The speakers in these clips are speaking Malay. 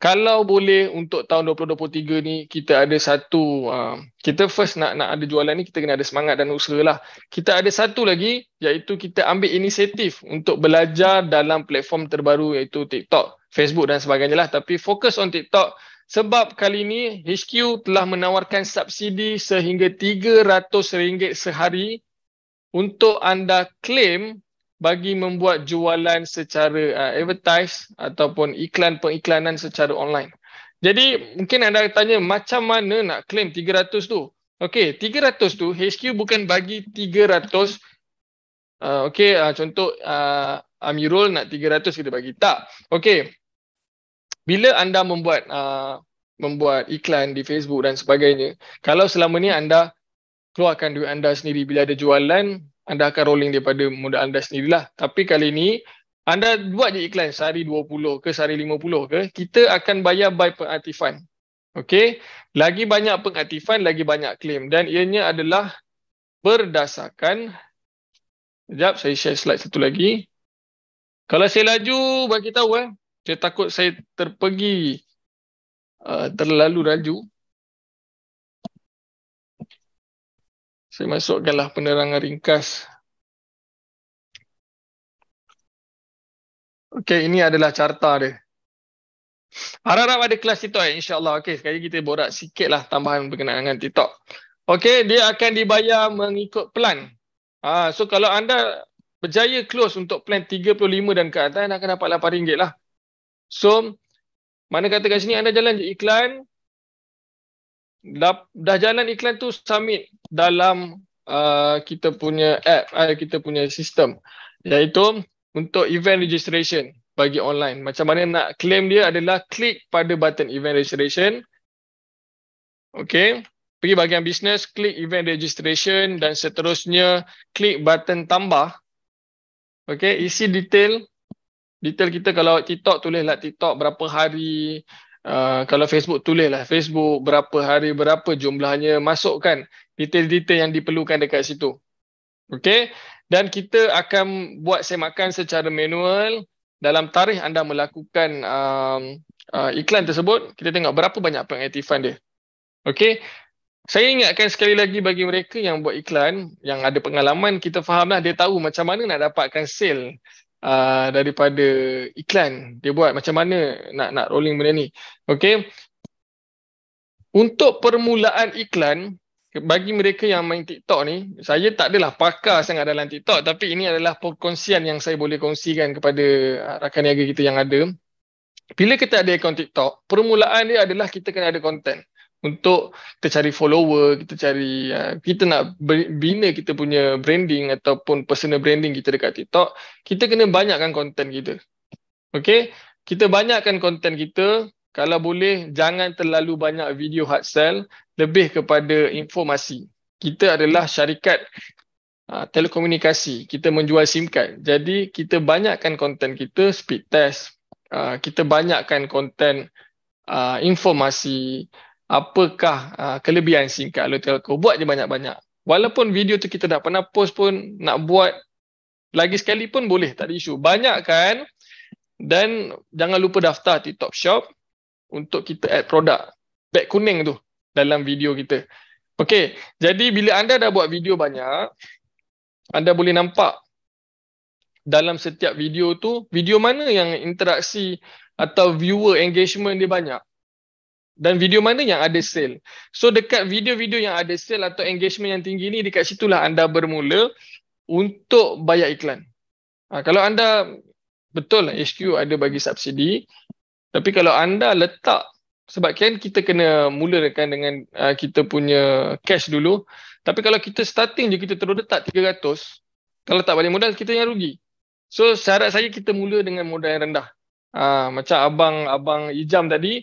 kalau boleh untuk tahun 2023 ni kita ada satu uh, kita first nak nak ada jualan ni kita kena ada semangat dan usaha lah. Kita ada satu lagi iaitu kita ambil inisiatif untuk belajar dalam platform terbaru iaitu TikTok, Facebook dan sebagainya lah tapi fokus on TikTok sebab kali ni HQ telah menawarkan subsidi sehingga RM300 sehari untuk anda claim bagi membuat jualan secara uh, advertise ataupun iklan pengiklanan secara online. Jadi mungkin anda tanya macam mana nak claim 300 tu? Okey, 300 tu HQ bukan bagi 300 uh, okey uh, contoh uh, Amirul nak 300 kita bagi tak. Okey. Bila anda membuat uh, membuat iklan di Facebook dan sebagainya, kalau selama ni anda keluarkan duit anda sendiri bila ada jualan anda akan rolling daripada modal anda sendirilah. Tapi kali ni anda buat je iklan sehari 20 ke sehari 50 ke, kita akan bayar by pengaktifan. Okay? Lagi banyak pengaktifan, lagi banyak claim dan ianya adalah berdasarkan Sekejap, saya share slide satu lagi. Kalau saya laju, bagi tahu eh. Saya takut saya terpergi uh, terlalu laju. saya masukkanlah penerangan ringkas. Okey, ini adalah carta dia. Harap-harap ada kelas TikTok eh? insyaAllah. Okey, sekali kita borak sikit lah tambahan berkenaan dengan TikTok. Okey, dia akan dibayar mengikut plan. Ha, so, kalau anda berjaya close untuk plan 35 dan ke atas, anda akan dapat RM8 lah. So, mana kata kat sini anda jalan je iklan, dah, dah jalan iklan tu submit dalam uh, kita punya app, uh, kita punya sistem iaitu untuk event registration bagi online. Macam mana nak claim dia adalah klik pada button event registration. Okay. Pergi bahagian business, klik event registration dan seterusnya klik button tambah. Okay. Isi detail. Detail kita kalau TikTok tulislah TikTok berapa hari, Ah, kalau Facebook lah. Facebook berapa hari berapa jumlahnya masukkan detail-detail yang diperlukan dekat situ. Okay. Dan kita akan buat semakan secara manual dalam tarikh anda melakukan um, uh, iklan tersebut, kita tengok berapa banyak pengaktifan dia. Okay. Saya ingatkan sekali lagi bagi mereka yang buat iklan, yang ada pengalaman, kita fahamlah dia tahu macam mana nak dapatkan sale uh, daripada iklan dia buat macam mana nak nak rolling benda ni okey untuk permulaan iklan bagi mereka yang main TikTok ni saya tak adalah pakar sangat dalam TikTok tapi ini adalah perkongsian yang saya boleh kongsikan kepada ah, rakan niaga kita yang ada bila kita ada akaun TikTok permulaan dia adalah kita kena ada konten untuk kita cari follower, kita cari eh, kita nak bina kita punya branding ataupun personal branding kita dekat TikTok, kita kena banyakkan konten kita. Okay? Kita banyakkan konten kita, kalau boleh jangan terlalu banyak video hard sell, lebih kepada informasi. Kita adalah syarikat ah, telekomunikasi, kita menjual SIM card. Jadi kita banyakkan konten kita, speed test, ah, kita banyakkan konten ah, informasi, informasi, apakah uh, kelebihan singkat lo kau buat je banyak-banyak walaupun video tu kita dah pernah post pun nak buat lagi sekali pun boleh tak ada isu banyak kan dan jangan lupa daftar di top shop untuk kita add produk beg kuning tu dalam video kita Okey, jadi bila anda dah buat video banyak anda boleh nampak dalam setiap video tu video mana yang interaksi atau viewer engagement dia banyak dan video mana yang ada sale. So dekat video-video yang ada sale atau engagement yang tinggi ni dekat situlah anda bermula untuk bayar iklan. Ha, kalau anda betul lah HQ ada bagi subsidi tapi kalau anda letak sebab kan kita kena mula mulakan dengan uh, kita punya cash dulu tapi kalau kita starting je kita terus letak 300 kalau tak balik modal kita yang rugi. So syarat saya kita mula dengan modal yang rendah. Ha, macam abang abang Ijam tadi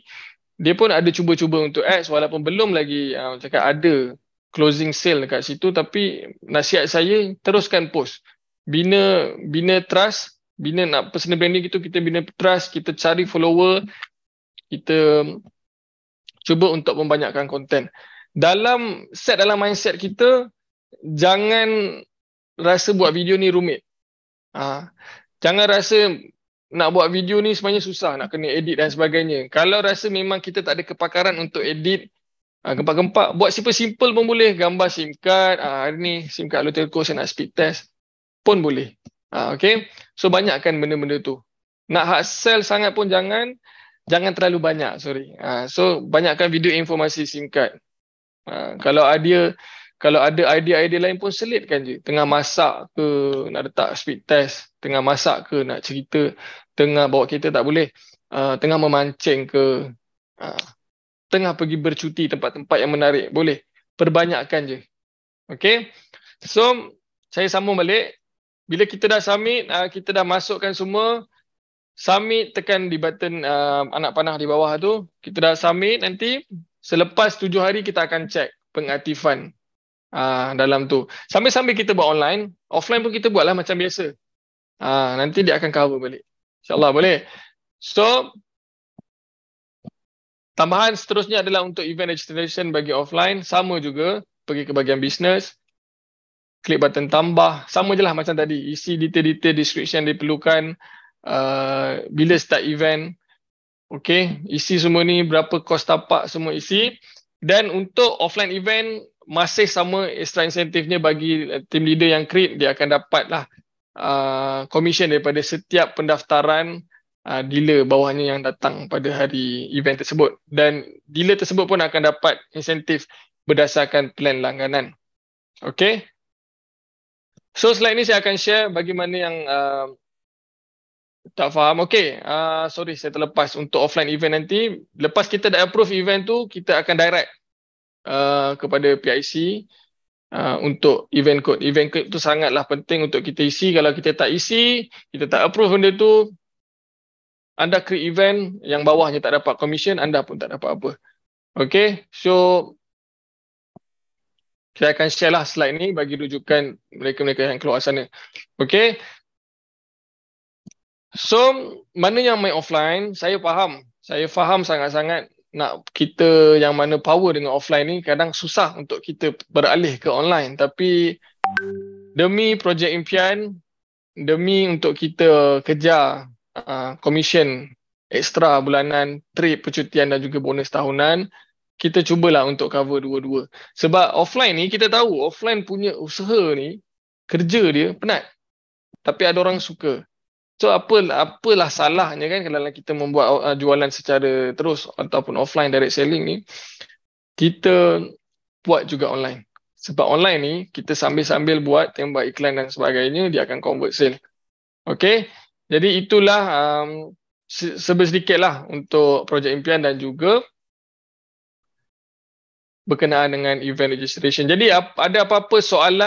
dia pun ada cuba-cuba untuk ads walaupun belum lagi uh, cakap ada closing sale dekat situ tapi nasihat saya teruskan post bina bina trust bina nak personal branding itu kita bina trust kita cari follower kita cuba untuk membanyakkan konten dalam set dalam mindset kita jangan rasa buat video ni rumit ha. jangan rasa nak buat video ni sebenarnya susah nak kena edit dan sebagainya. Kalau rasa memang kita tak ada kepakaran untuk edit uh, gempak-gempak, buat simple-simple pun boleh. Gambar SIM card, uh, hari ni SIM card Lotelco saya nak speed test pun boleh. Uh, okay? So banyakkan benda-benda tu. Nak hard sell sangat pun jangan. Jangan terlalu banyak, sorry. Uh, so banyakkan video informasi SIM card. Uh, kalau ada kalau ada idea-idea lain pun selit kan je tengah masak ke nak letak speed test tengah masak ke nak cerita tengah bawa kereta tak boleh uh, tengah memancing ke uh, tengah pergi bercuti tempat-tempat yang menarik boleh perbanyakkan je okay so saya sambung balik bila kita dah submit uh, kita dah masukkan semua submit tekan di button uh, anak panah di bawah tu kita dah submit nanti selepas tujuh hari kita akan cek pengaktifan Ah dalam tu. Sambil-sambil kita buat online, offline pun kita buatlah macam biasa. Ah nanti dia akan cover balik. insya boleh. So tambahan seterusnya adalah untuk event registration bagi offline sama juga pergi ke bahagian business klik button tambah sama je lah macam tadi isi detail-detail description diperlukan uh, ah, bila start event okay, isi semua ni berapa kos tapak semua isi dan untuk offline event masih sama extra insentifnya bagi eh, team leader yang create dia akan dapatlah uh, commission daripada setiap pendaftaran uh, dealer bawahnya yang datang pada hari event tersebut dan dealer tersebut pun akan dapat insentif berdasarkan plan langganan. Okay. So slide ni saya akan share bagi mana yang uh, tak faham. Okay, uh, sorry saya terlepas untuk offline event nanti. Lepas kita dah approve event tu, kita akan direct uh, kepada PIC uh, untuk event code. Event code itu sangatlah penting untuk kita isi. Kalau kita tak isi, kita tak approve benda tu, anda create event yang bawahnya tak dapat commission, anda pun tak dapat apa. Okay, so kita akan share lah slide ni bagi rujukan mereka-mereka yang keluar sana. Okay. So, mana yang main offline, saya faham. Saya faham sangat-sangat nak kita yang mana power dengan offline ni kadang susah untuk kita beralih ke online tapi demi projek impian demi untuk kita kejar uh, commission ekstra bulanan trip percutian dan juga bonus tahunan kita cubalah untuk cover dua-dua sebab offline ni kita tahu offline punya usaha ni kerja dia penat tapi ada orang suka So apa apalah salahnya kan kalau kita membuat uh, jualan secara terus ataupun offline direct selling ni kita buat juga online. Sebab online ni kita sambil-sambil buat tembak iklan dan sebagainya dia akan convert sale. Okay? Jadi itulah um, sebesedikitlah untuk projek impian dan juga berkenaan dengan event registration. Jadi ada apa-apa soalan